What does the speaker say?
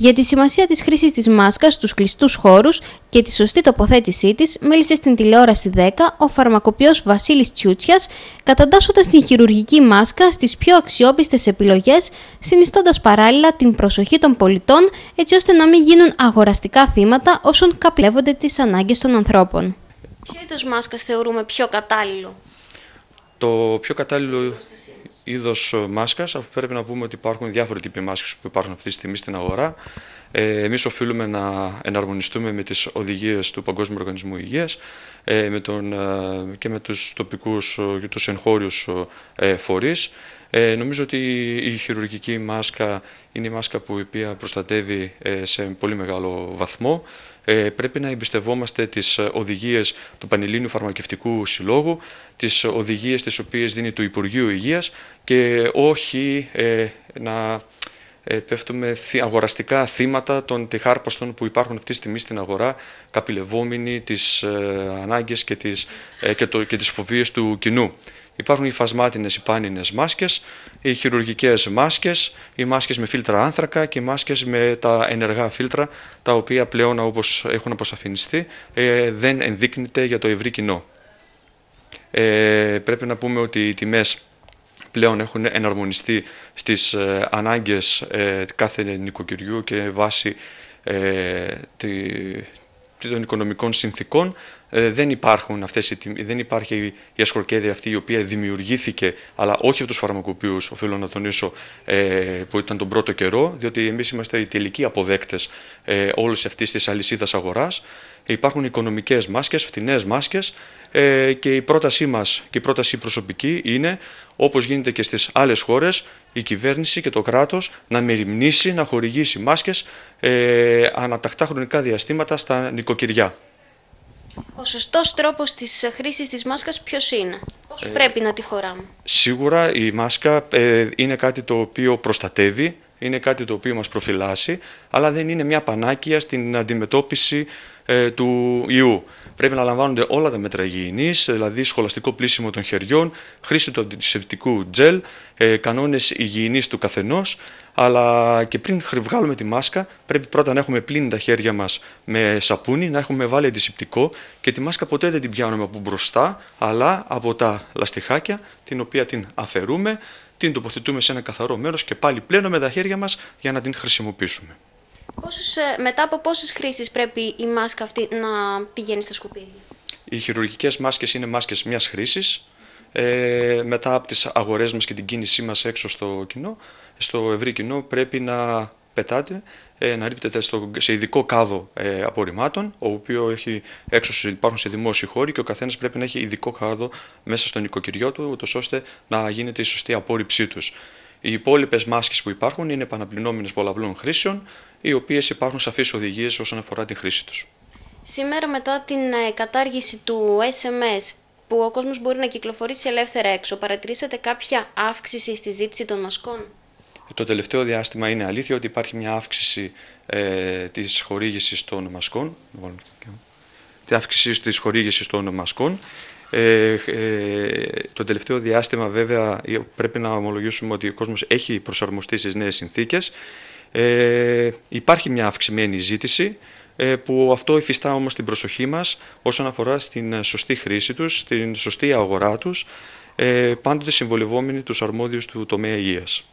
Για τη σημασία της χρήσης της μάσκας στους κλειστούς χώρους και τη σωστή τοποθέτησή της, μίλησε στην τηλεόραση 10 ο φαρμακοποιός Βασίλης Τσιούτσιας, κατατάσσοντα την χειρουργική μάσκα στις πιο αξιόπιστες επιλογές, συνιστώντας παράλληλα την προσοχή των πολιτών έτσι ώστε να μην γίνουν αγοραστικά θύματα όσων καπλεύονται τις ανάγκες των ανθρώπων. Ποιο είδος μάσκας θεωρούμε πιο κατάλληλο, Το πιο κατάλληλο είδος ε, μάσκας, αφού πρέπει να πούμε ότι υπάρχουν διάφοροι τύποι μάσκες που υπάρχουν αυτή τη στιγμή στην αγορά. Ε, Εμείς οφείλουμε να εναρμονιστούμε με τις οδηγίες του Παγκόσμιου Οργανισμού Υγείας ε, ε, και με τους τοπικούς ε, και τους εγχώριους ε, φορεί. νομίζω ότι η χειρουργική μάσκα είναι η μάσκα που η οποία προστατεύει σε πολύ μεγάλο βαθμό. Ε, πρέπει να εμπιστευόμαστε τις ε, οδηγίες του Πανελλήνιου Φαρμακευτικού Συλλόγου, τις οδηγίες τις οποίες δίνει το Υπουργείο Υγείας και όχι ε, να ε, πέφτουμε αγοραστικά θύματα των τυχάρποστων που υπάρχουν αυτή τη στιγμή στην αγορά, καπηλευόμενοι τις ε, ανάγκες και τις, ε, και, το, και φοβίες του κοινού. Υπάρχουν οι φασμάτινες, οι πάνινες μάσκες, οι χειρουργικές μάσκες, οι μάσκες με φίλτρα άνθρακα και οι μάσκες με τα ενεργά φίλτρα, τα οποία πλέον όπως έχουν αποσαφινιστεί δεν ενδείκνυται για το ευρύ κοινό. πρέπει να πούμε ότι οι τιμές πλέον έχουν εναρμονιστεί στις ε, ανάγκες ε, κάθε νοικοκυριού και βάσει ε, των οικονομικών συνθήκων. Δεν, υπάρχουν αυτές, δεν υπάρχει η ασχορκέδη αυτή η οποία δημιουργήθηκε, αλλά όχι από τους φαρμακοποιούς, οφείλω να τονίσω, που ήταν τον πρώτο καιρό, διότι εμείς είμαστε οι τελικοί αποδέκτες όλης αυτής της αλυσίδας αγοράς Υπάρχουν οικονομικές μάσκες, φθηνέ μάσκες ε, και η πρότασή μας και η πρόταση προσωπική είναι όπως γίνεται και στις άλλες χώρες η κυβέρνηση και το κράτος να μεριμνήσει, να χορηγήσει μάσκες ε, ανατακτά χρονικά διαστήματα στα νοικοκυριά. Ο σωστός τρόπος της χρήσης της μάσκας ποιος είναι, Πώς ε, πρέπει να τη φοράμε. Σίγουρα η μάσκα ε, είναι κάτι το οποίο προστατεύει, είναι κάτι το οποίο μας προφυλάσσει, αλλά δεν είναι μια πανάκια στην αντιμετώπιση ε, του ιού. Πρέπει να λαμβάνονται όλα τα μέτρα υγιεινής, δηλαδή σχολαστικό πλήσιμο των χεριών, χρήση του αντισηπτικού τζελ, ε, κανόνες υγιεινής του καθενός, αλλά και πριν βγάλουμε τη μάσκα πρέπει πρώτα να έχουμε πλύνει τα χέρια μας με σαπούνι, να έχουμε βάλει αντισηπτικό και τη μάσκα ποτέ δεν την πιάνουμε από μπροστά, αλλά από τα λαστιχάκια, την οποία την αφαιρούμε, την τοποθετούμε σε ένα καθαρό μέρος και πάλι με τα χέρια μας για να την χρησιμοποιήσουμε. Ε, μετά από πόσες χρήσεις πρέπει η μάσκα αυτή να πηγαίνει στα σκουπίδια. Οι χειρουργικές μάσκες είναι μάσκες μιας χρήσης. Ε, μετά από τις αγορές μας και την κίνησή μας έξω στο κοινό, στο ευρύ κοινό πρέπει να πετάτε ε, να στο, σε ειδικό κάδο ε, απορριμμάτων, ο οποίο έχει έξω υπάρχουν σε δημόσιο χώρο και ο καθένας πρέπει να έχει ειδικό κάδο μέσα στο νοικοκυριό του, ούτως ώστε να γίνεται η σωστή απόρριψή τους. Οι υπόλοιπες μάσκες που υπάρχουν είναι επαναπληνόμενες πολλαπλών χρήσεων, οι οποίες υπάρχουν σαφείς οδηγίες όσον αφορά τη χρήση τους. Σήμερα, μετά την ε, κατάργηση του SMS που ο κόσμος μπορεί να κυκλοφορήσει ελεύθερα έξω, παρατηρήσατε κάποια αύξηση στη ζήτηση των μασκών. Το τελευταίο διάστημα είναι αλήθεια ότι υπάρχει μια αύξηση ε, της χορήγησης των μασκών. Τη αύξηση της χορήγησης των μασκών. Ε, ε, το τελευταίο διάστημα βέβαια ε, πρέπει να ομολογήσουμε ότι ο κόσμος έχει προσαρμοστεί στις νέες συνθήκες. Ε, υπάρχει μια αυξημένη ζήτηση ε, που αυτό υφιστά όμως την προσοχή μας όσον αφορά στην σωστή χρήση τους, στην σωστή αγορά τους, πάντοτε συμβολευόμενοι τους αρμόδιους του τομέα υγείας.